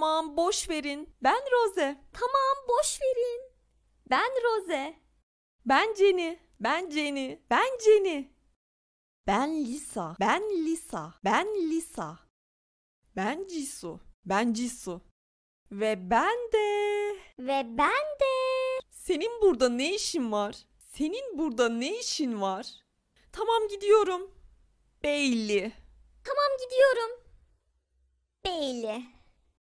Tamam boş verin. Ben Rose. Tamam boş verin. Ben Rose. Ben Jenny. Ben Jenny. Ben Jenny. Ben Lisa. Ben Lisa. Ben Lisa. Ben Cisu. Ben Cisu. Ve ben de... Ve ben de... Senin burada ne işin var? Senin burada ne işin var? Tamam gidiyorum. Bailey. Tamam gidiyorum. Bailey.